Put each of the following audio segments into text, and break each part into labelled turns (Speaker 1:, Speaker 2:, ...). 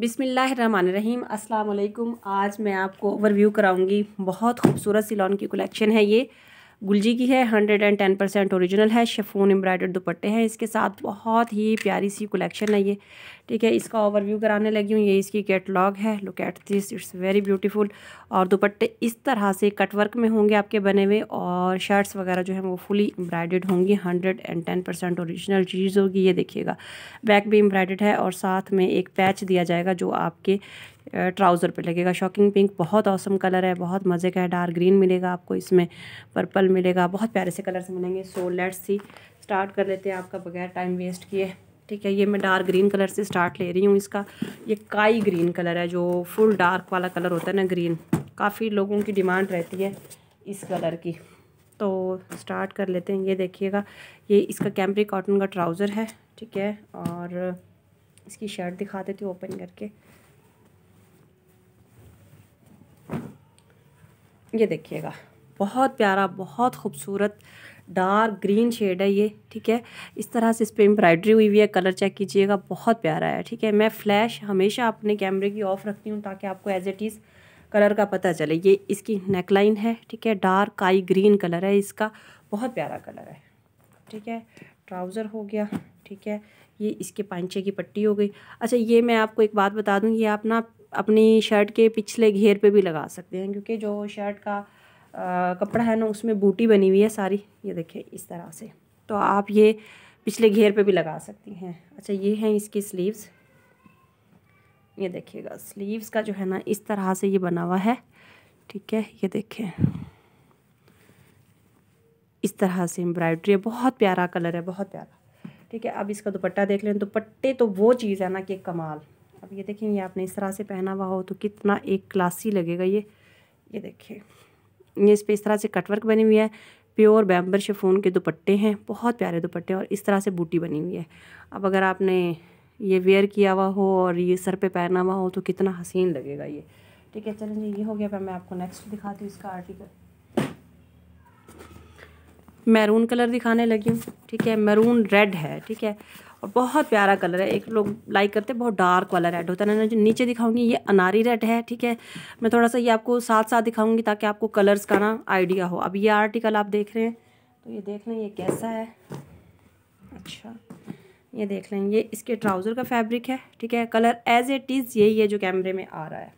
Speaker 1: अस्सलाम वालेकुम आज मैं आपको ओवरव्यू कराऊंगी बहुत खूबसूरत सिलोन की कलेक्शन है ये गुलजी की है hundred and ten percent original है शेफून एम्ब्रॉयडर्ड दुपट्टे हैं इसके साथ बहुत ही प्यारी सी कलेक्शन है ये ठीक है इसका ओवरव्यू कराने लगी हूँ ये इसकी कैटलॉग है look at this it's very beautiful और दुपट्टे इस तरह से कटवर्क में होंगे आपके बने हुए और शर्ट्स वगैरह जो है वो फुली एम्ब्राइडेड होंगी hundred and ten percent original चीज़ होगी ये देखिएगा बैक भी एम्ब्राइडेड है और साथ में एक पैच दिया जाएगा जो आपके ट्राउज़र पे लगेगा शॉकिंग पिंक बहुत औसम कलर है बहुत मज़े का है डार्क ग्रीन मिलेगा आपको इसमें पर्पल मिलेगा बहुत प्यारे से कलर्स मिलेंगे सो लेट्स सी स्टार्ट कर लेते हैं आपका बगैर टाइम वेस्ट किए ठीक है ये मैं डार्क ग्रीन कलर से स्टार्ट ले रही हूँ इसका ये काई ग्रीन कलर है जो फुल डार्क वाला कलर होता है ना ग्रीन काफ़ी लोगों की डिमांड रहती है इस कलर की तो स्टार्ट कर लेते हैं ये देखिएगा ये इसका कैमरी कॉटन का ट्राउज़र है ठीक है और इसकी शर्ट दिखा देती हूँ ओपन करके ये देखिएगा बहुत प्यारा बहुत खूबसूरत डार्क ग्रीन शेड है ये ठीक है इस तरह से इस पर एम्ब्रॉयडरी हुई हुई है कलर चेक कीजिएगा बहुत प्यारा है ठीक है मैं फ्लैश हमेशा अपने कैमरे की ऑफ रखती हूँ ताकि आपको एज इट इज़ कलर का पता चले ये इसकी नेकलाइन है ठीक है डार्क आई ग्रीन कलर है इसका बहुत प्यारा कलर है ठीक है ट्राउज़र हो गया ठीक है ये इसके पांचे की पट्टी हो गई अच्छा ये मैं आपको एक बात बता दूँ ये आप ना अपनी शर्ट के पिछले घेर पे भी लगा सकते हैं क्योंकि जो शर्ट का कपड़ा है ना उसमें बूटी बनी हुई है सारी ये देखिए इस तरह से तो आप ये पिछले घेर पे भी लगा सकती हैं अच्छा ये हैं इसकी स्लीव्स ये देखिएगा स्लीव्स का जो है ना इस तरह से ये बना हुआ है ठीक है ये देखें इस तरह से एम्ब्रॉयड्री है बहुत प्यारा कलर है बहुत प्यारा ठीक है अब इसका दुपट्टा देख लें दुपट्टे तो वो चीज़ है ना कि कमाल अब ये देखें ये आपने इस तरह से पहना हुआ हो तो कितना एक क्लासी लगेगा ये ये देखिए ये इस पर इस तरह से कटवर्क बनी हुई है प्योर बैम्बर शेफोन के दुपट्टे हैं बहुत प्यारे दुपट्टे और इस तरह से बूटी बनी हुई है अब अगर आपने ये वेयर किया हुआ हो और ये सर पे पहना हुआ हो तो कितना हसीन लगेगा ये ठीक है चलें जी ये हो गया पर मैं आपको नेक्स्ट दिखाती हूँ इसका आर्टिकल मैरून कलर दिखाने लगी हूँ ठीक है मैरून रेड है ठीक है और बहुत प्यारा कलर है एक लोग लाइक करते हैं बहुत डार्क वाला रेड होता है ना जो नीचे दिखाऊंगी ये अनारी रेड है ठीक है मैं थोड़ा सा ये आपको साथ साथ दिखाऊंगी ताकि आपको कलर्स का ना आइडिया हो अब ये आर्टिकल आप देख रहे हैं तो ये देख लें ये कैसा है अच्छा ये देख लें ये इसके ट्राउज़र का फैब्रिक है ठीक है कलर एज एट इज़ यही है जो कैमरे में आ रहा है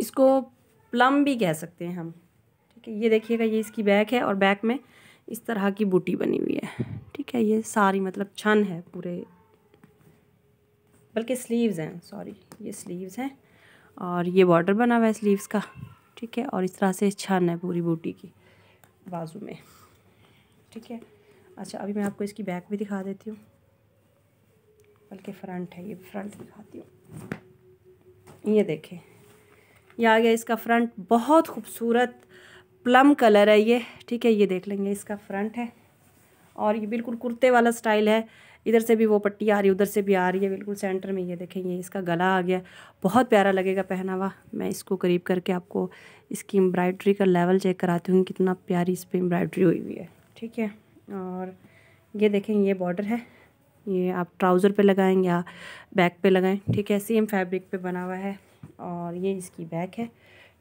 Speaker 1: इसको प्लम भी कह सकते हैं हम ठीक है ये देखिएगा ये इसकी बैक है और बैक में इस तरह की बूटी बनी हुई है ठीक है ये सारी मतलब छन है पूरे बल्कि स्लीव्स हैं सॉरी ये स्लीव्स हैं और ये बॉर्डर बना हुआ है स्लीव्स का ठीक है और इस तरह से छन है पूरी बूटी की बाजू में ठीक है अच्छा अभी मैं आपको इसकी बैक भी दिखा देती हूँ बल्कि फ्रंट है ये फ्रंट दिखाती हूँ ये देखें यह आ गया इसका फ्रंट बहुत खूबसूरत प्लम कलर है ये ठीक है ये देख लेंगे इसका फ्रंट है और ये बिल्कुल कुर्ते वाला स्टाइल है इधर से भी वो पट्टी आ रही है उधर से भी आ रही है बिल्कुल सेंटर में ये देखें ये इसका गला आ गया बहुत प्यारा लगेगा पहनावा मैं इसको करीब करके आपको इसकी एम्ब्रॉयड्री का लेवल चेक कराती हूँ कितना प्यारी इस पर एम्ब्रॉयड्री हुई हुई है ठीक है और ये देखें ये बॉर्डर है ये आप ट्राउज़र पे लगाएं या बैक पे लगाएं ठीक है सेम फैब्रिक पे बना हुआ है और ये इसकी बैक है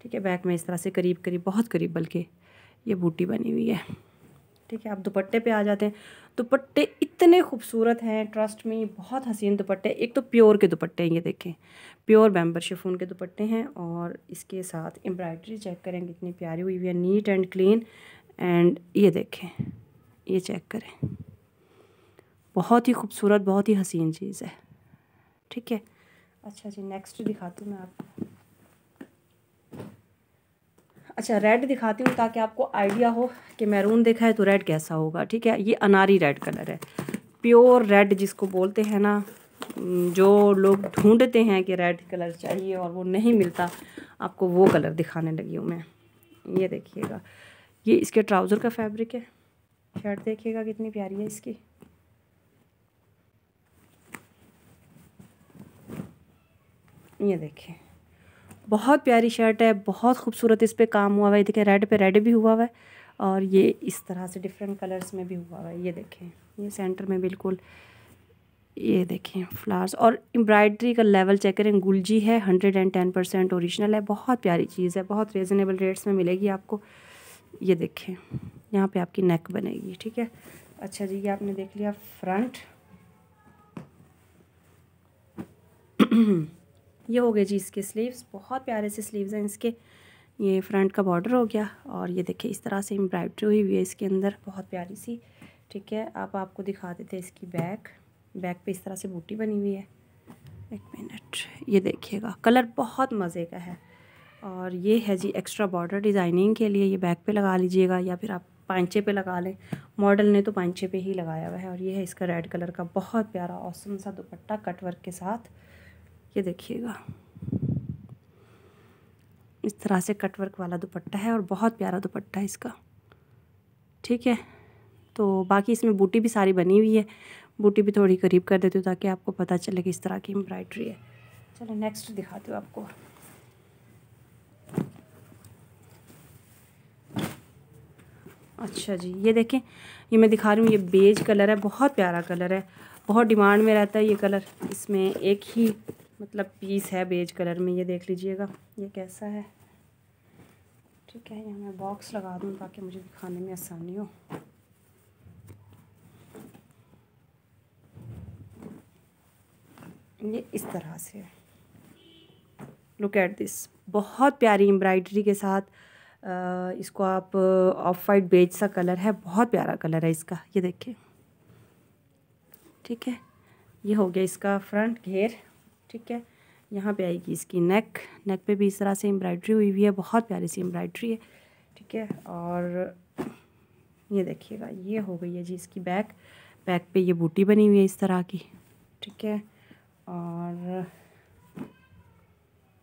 Speaker 1: ठीक है बैक में इस तरह से करीब करीब बहुत करीब बल्कि ये बूटी बनी हुई है ठीक है आप दुपट्टे पे आ जाते हैं दुपट्टे इतने खूबसूरत हैं ट्रस्ट में बहुत हसीन दुपट्टे एक तो प्योर के दुपट्टे हैं ये देखें प्योर बैम्बर शिफून के दुपट्टे हैं और इसके साथ एम्ब्रॉयडरी चेक करें कितनी प्यारी हुई हुई है नीट एंड क्लीन एंड ये देखें ये चेक करें बहुत ही खूबसूरत बहुत ही हसीन चीज़ है ठीक है अच्छा जी नेक्स्ट दिखाती हूँ मैं आपको अच्छा रेड दिखाती हूँ ताकि आपको आइडिया हो कि मैरून देखा है तो रेड कैसा होगा ठीक है ये अनारी रेड कलर है प्योर रेड जिसको बोलते हैं ना जो लोग ढूंढते हैं कि रेड कलर चाहिए और वो नहीं मिलता आपको वो कलर दिखाने लगी हूँ मैं ये देखिएगा ये इसके ट्राउज़र का फैब्रिक है शर्ट देखिएगा कितनी प्यारी है इसकी ये देखें बहुत प्यारी शर्ट है बहुत खूबसूरत इस पर काम हुआ हुआ है देखें रेड पे रेड भी हुआ हुआ है और ये इस तरह से डिफरेंट कलर्स में भी हुआ हुआ है ये देखें ये सेंटर में बिल्कुल ये देखें फ्लावर्स और एम्ब्रॉयडरी का लेवल चेक करें गुलजी है hundred and ten percent original है बहुत प्यारी चीज़ है बहुत रिजनेबल रेट्स में मिलेगी आपको ये देखें यहाँ पे आपकी नेक बनेगी ठीक है अच्छा जी ये आपने देख लिया फ्रंट ये हो गए जी इसके स्लीव्स बहुत प्यारे से स्लीव्स हैं इसके ये फ्रंट का बॉर्डर हो गया और ये देखिए इस तरह से एम्ब्रॉयड्री हुई हुई है इसके अंदर बहुत प्यारी सी ठीक है आप आपको दिखा देते हैं इसकी बैक बैक पे इस तरह से बूटी बनी हुई है एक मिनट ये देखिएगा कलर बहुत मज़े का है और ये है जी एक्स्ट्रा बॉर्डर डिज़ाइनिंग के लिए ये बैक पे लगा लीजिएगा या फिर आप पांचे पे लगा लें मॉडल ने तो पांचे पे ही लगाया हुआ है और ये है इसका रेड कलर का बहुत प्यारा औसम सा दुपट्टा कटवर्क के साथ ये देखिएगा इस तरह से कटवर्क वाला दुपट्टा है और बहुत प्यारा दुपट्टा है इसका ठीक है तो बाकी इसमें बूटी भी सारी बनी हुई है बूटी भी थोड़ी करीब कर देती हूँ ताकि आपको पता चले कि इस तरह की एम्ब्रॉयड्री है चलो नेक्स्ट दिखाती हूँ आपको अच्छा जी ये देखें ये मैं दिखा रही हूँ ये बेज कलर है बहुत प्यारा कलर है बहुत डिमांड में रहता है ये कलर इसमें एक ही मतलब पीस है बेज कलर में ये देख लीजिएगा ये कैसा है ठीक है यहाँ मैं बॉक्स लगा दूँ ताकि मुझे दिखाने में आसानी हो ये इस तरह से है लुक एट दिस बहुत प्यारी एम्ब्रॉयडरी के साथ आ, इसको आप ऑफ वाइट बेज सा कलर है बहुत प्यारा कलर है इसका ये देखिए ठीक है ये हो गया इसका फ्रंट घेर ठीक है यहाँ पे आएगी इसकी नेक नेक पे भी इस तरह से एम्ब्रॉयड्री हुई हुई है बहुत प्यारी सी एम्ब्रॉयड्री है ठीक है और ये देखिएगा ये हो गई है जी इसकी बैक बैक पे ये बूटी बनी हुई है इस तरह की ठीक है और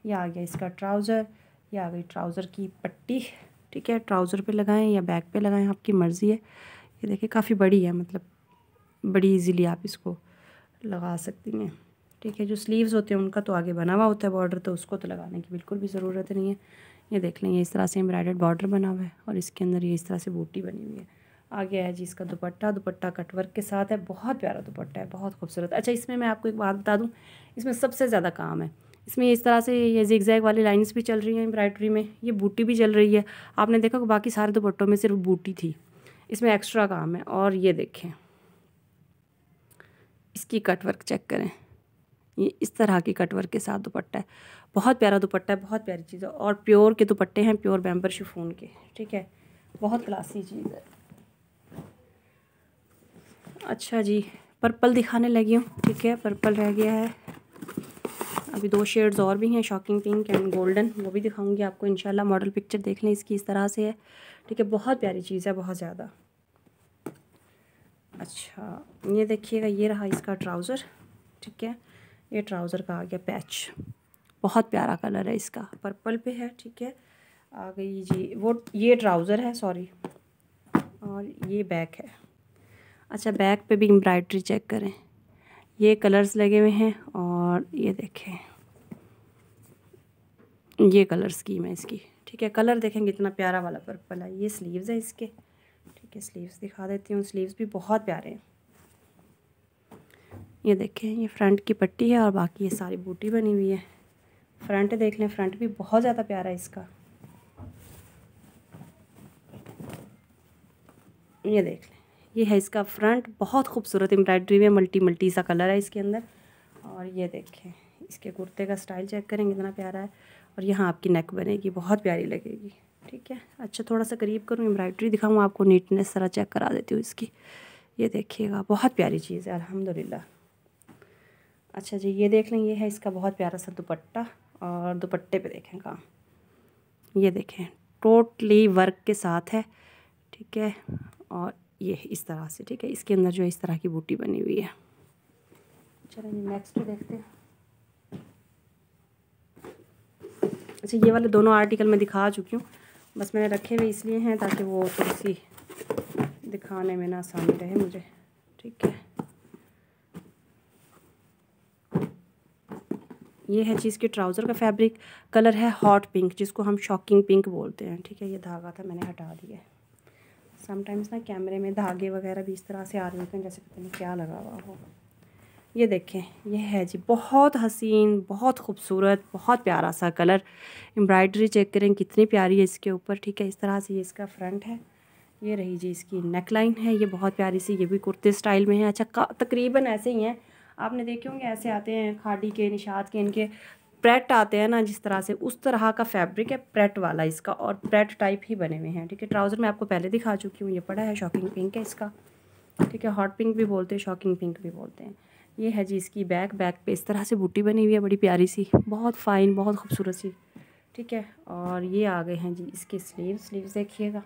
Speaker 1: ये आ गया इसका ट्राउज़र ये आ गई ट्राउज़र की पट्टी ठीक है ट्राउज़र पे लगाएं या बैक पे लगाएं आपकी मर्ज़ी है ये देखिए काफ़ी बड़ी है मतलब बड़ी इजीली आप इसको लगा सकती हैं ठीक है जो स्लीव्स होते हैं उनका तो आगे बना हुआ होता है बॉर्डर तो उसको तो लगाने की बिल्कुल भी ज़रूरत नहीं है ये देख लें ये इस तरह से एम्ब्रॉयडर्ड बॉर्डर बना हुआ है और इसके अंदर ये इस तरह से बूटी बनी हुई है आगे है जी इसका दुपट्टा दुपट्टा कटवर्क के साथ है बहुत प्यारा दुपट्टा है बहुत खूबसूरत अच्छा इसमें मैं आपको एक बात बता दूँ इसमें सबसे ज़्यादा काम है इसमें इस तरह से ये जैग वाली लाइन्स भी चल रही हैं एम्ब्रॉयडरी में ये बूटी भी चल रही है आपने देखा कि बाकी सारे दुपट्टों में सिर्फ बूटी थी इसमें एक्स्ट्रा काम है और ये देखें इसकी कटवर्क चेक करें ये इस तरह की कटवर के साथ दुपट्टा है बहुत प्यारा दुपट्टा है बहुत प्यारी चीज़ है और प्योर के दुपट्टे हैं प्योर बैम्बर शिफोन के ठीक है बहुत क्लासी चीज़ है अच्छा जी पर्पल दिखाने लगी हूँ ठीक है पर्पल रह गया है अभी दो शेड्स और भी हैं शॉकिंग पिंक एंड गोल्डन वो भी दिखाऊंगी आपको इनशाला मॉडल पिक्चर देख लें इसकी इस तरह से है ठीक है बहुत प्यारी चीज़ है बहुत ज़्यादा अच्छा ये देखिएगा ये रहा इसका ट्राउज़र ठीक है ये ट्राउज़र का आ गया पैच बहुत प्यारा कलर है इसका पर्पल पे है ठीक है आ गई जी वो ये ट्राउज़र है सॉरी और ये बैक है अच्छा बैक पे भी एम्ब्रॉयड्री चेक करें ये कलर्स लगे हुए हैं और ये देखें ये कलर स्कीम है इसकी ठीक है कलर देखेंगे कितना प्यारा वाला पर्पल है ये स्लीव्स है इसके ठीक है स्लीव्स दिखा देती हूँ स्लीव्स भी बहुत प्यारे हैं ये देखें ये फ्रंट की पट्टी है और बाकी ये सारी बूटी बनी हुई है फ्रंट देख लें फ्रंट भी बहुत ज़्यादा प्यारा है इसका ये देख लें ये है इसका फ्रंट बहुत खूबसूरत एम्ब्रॉयडरी में मल्टी मल्टी सा कलर है इसके अंदर और ये देखें इसके कुर्ते का स्टाइल चेक करें कितना प्यारा है और यहाँ आपकी नेक बनेगी बहुत प्यारी लगेगी ठीक है अच्छा थोड़ा सा करीब करूँ एम्ब्रॉयडरी दिखाऊँ आपको नीटनेस सारा चेक करा देती हूँ इसकी ये देखिएगा बहुत प्यारी चीज़ है अलहमदिल्ला अच्छा जी ये देख लें ये है इसका बहुत प्यारा सा दुपट्टा और दुपट्टे पे देखें काम ये देखें टोटली वर्क के साथ है ठीक है और ये इस तरह से ठीक है इसके अंदर जो है इस तरह की बूटी बनी हुई है चलो जी नेक्स्ट देखते हैं अच्छा ये वाले दोनों आर्टिकल मैं दिखा चुकी हूँ बस मैंने रखे हुए इसलिए हैं ताकि वो थोड़ी सी दिखाने में ना आसानी रहे मुझे ठीक है ये है जी इसके ट्राउज़र का फैब्रिक कलर है हॉट पिंक जिसको हम शॉकिंग पिंक बोलते हैं ठीक है ये धागा था मैंने हटा दिया है समटाइम्स ना कैमरे में धागे वगैरह भी इस तरह से आ रहे होते हैं जैसे पता नहीं क्या लगा हुआ हो ये देखें ये है जी बहुत हसीन बहुत खूबसूरत बहुत प्यारा सा कलर एम्ब्रॉयडरी चेक करें कितनी प्यारी है इसके ऊपर ठीक है इस तरह से ये इसका फ्रंट है ये रही जी इसकी नेकलाइन है ये बहुत प्यारी सी ये भी कुर्ते स्टाइल में है अच्छा तकरीबन ऐसे ही हैं आपने देखे होंगे ऐसे आते हैं खाड़ी के निषाद के इनके प्रेट आते हैं ना जिस तरह से उस तरह का फैब्रिक है प्रेट वाला इसका और प्रेट टाइप ही बने हुए हैं ठीक है ट्राउज़र मैं आपको पहले दिखा चुकी हूँ ये पड़ा है शॉकिंग पिंक है इसका ठीक है हॉट पिंक भी बोलते हैं शॉकिंग पिंक भी बोलते हैं ये है जी इसकी बैक बैक पे इस तरह से बूटी बनी हुई है बड़ी प्यारी सी बहुत फ़ाइन बहुत खूबसूरत सी ठीक है और ये आ गए हैं जी इसके स्लीव स्लीव देखिएगा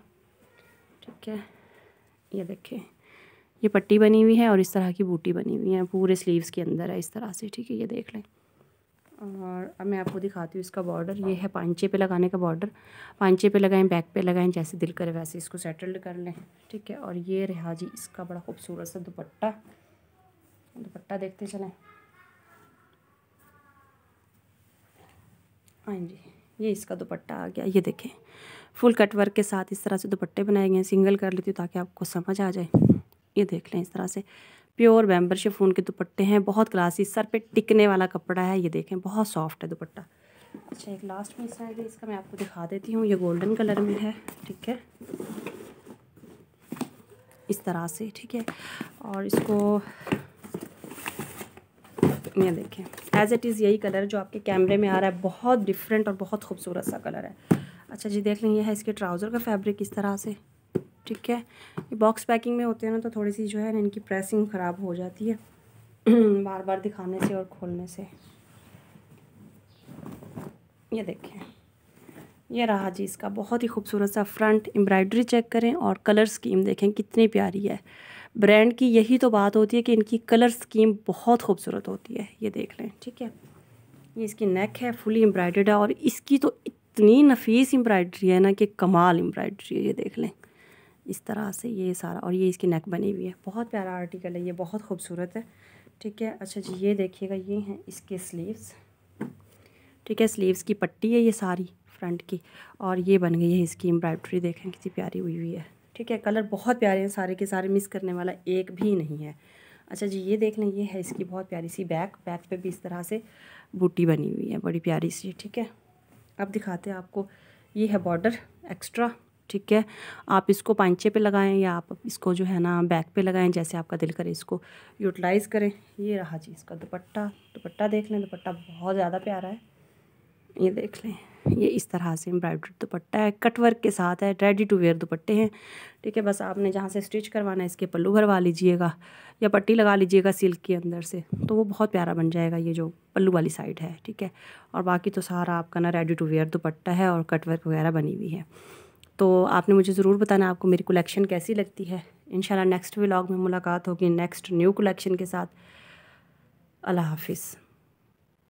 Speaker 1: ठीक है ये देखें ये पट्टी बनी हुई है और इस तरह की बूटी बनी हुई है पूरे स्लीव्स के अंदर है इस तरह से ठीक है ये देख लें और अब मैं आपको दिखाती हूँ इसका बॉर्डर ये है पांचे पे लगाने का बॉर्डर पांचे पे लगाएं बैक पे लगाएं जैसे दिल करे वैसे इसको सेटल्ड कर लें ठीक है और ये रहा जी इसका बड़ा खूबसूरत सा दुपट्टा दुपट्टा देखते चलें हाँ जी ये इसका दुपट्टा आ गया ये देखें फुल कट वर्क के साथ इस तरह से दुपट्टे बनाए गए हैं सिंगल कर लेती हूँ ताकि आपको समझ आ जाए ये देख लें इस तरह से प्योर बैम्बर शिफोन के दुपट्टे हैं बहुत क्लासी सर पे टिकने वाला कपड़ा है ये देखें बहुत सॉफ्ट है दुपट्टा अच्छा एक लास्ट में साइड इसका मैं आपको दिखा देती हूँ ये गोल्डन कलर में है ठीक है इस तरह से ठीक है और इसको ये देखें एज़ इट इज़ यही कलर जो आपके कैमरे में आ रहा है बहुत डिफरेंट और बहुत खूबसूरत सा कलर है अच्छा जी देख लें यह है इसके ट्राउज़र का फैब्रिक इस तरह से ठीक है ये बॉक्स पैकिंग में होते हैं ना तो थोड़ी सी जो है ना इनकी प्रेसिंग ख़राब हो जाती है बार बार दिखाने से और खोलने से ये देखें ये रहा जी इसका बहुत ही खूबसूरत सा फ्रंट एम्ब्रॉयडरी चेक करें और कलर स्कीम देखें कितनी प्यारी है ब्रांड की यही तो बात होती है कि इनकी कलर स्कीम बहुत खूबसूरत होती है ये देख लें ठीक है ये इसकी नेक है फुली एम्ब्रॉयडर्ड है और इसकी तो इतनी नफीस एम्ब्रॉयडरी है ना कि कमाल एम्ब्रॉयडरी है ये देख लें इस तरह से ये सारा और ये इसकी नेक बनी हुई है बहुत प्यारा आर्टिकल है ये बहुत खूबसूरत है ठीक है अच्छा जी ये देखिएगा ये हैं इसके स्लीव्स ठीक है स्लीव्स की पट्टी है ये सारी फ्रंट की और ये बन गई है इसकी एम्ब्रॉयड्री देखें कितनी प्यारी हुई हुई है ठीक है कलर बहुत प्यारे हैं सारे के सारे मिस करने वाला एक भी नहीं है अच्छा जी ये देख लें ये है इसकी बहुत प्यारी सी बैक बैक पे भी इस तरह से बूटी बनी हुई है बड़ी प्यारी सी ठीक है अब दिखाते हैं आपको ये है बॉर्डर एक्स्ट्रा ठीक है आप इसको पांचे पे लगाएं या आप इसको जो है ना बैक पे लगाएं जैसे आपका दिल करे इसको यूटिलाइज़ करें ये रहा जी इसका दुपट्टा दुपट्टा देख लें दुपट्टा बहुत ज़्यादा प्यारा है ये देख लें ये इस तरह से एम्ब्रॉयड्रेड दुपट्टा है कटवर्क के साथ है रेडी टू वेयर दुपट्टे हैं ठीक है बस आपने जहाँ से स्टिच करवाना है इसके पल्लू भरवा लीजिएगा या पट्टी लगा लीजिएगा सिल्क के अंदर से तो वो बहुत प्यारा बन जाएगा ये जो पल्लू वाली साइड है ठीक है और बाकी तो सारा आपका ना रेडी टू वेयर दुपट्टा है और कटवर्क वगैरह बनी हुई है तो आपने मुझे ज़रूर बताना आपको मेरी कलेक्शन कैसी लगती है इन नेक्स्ट व्लॉग में मुलाकात होगी नेक्स्ट न्यू कलेक्शन के साथ अल्लाह हाफिज़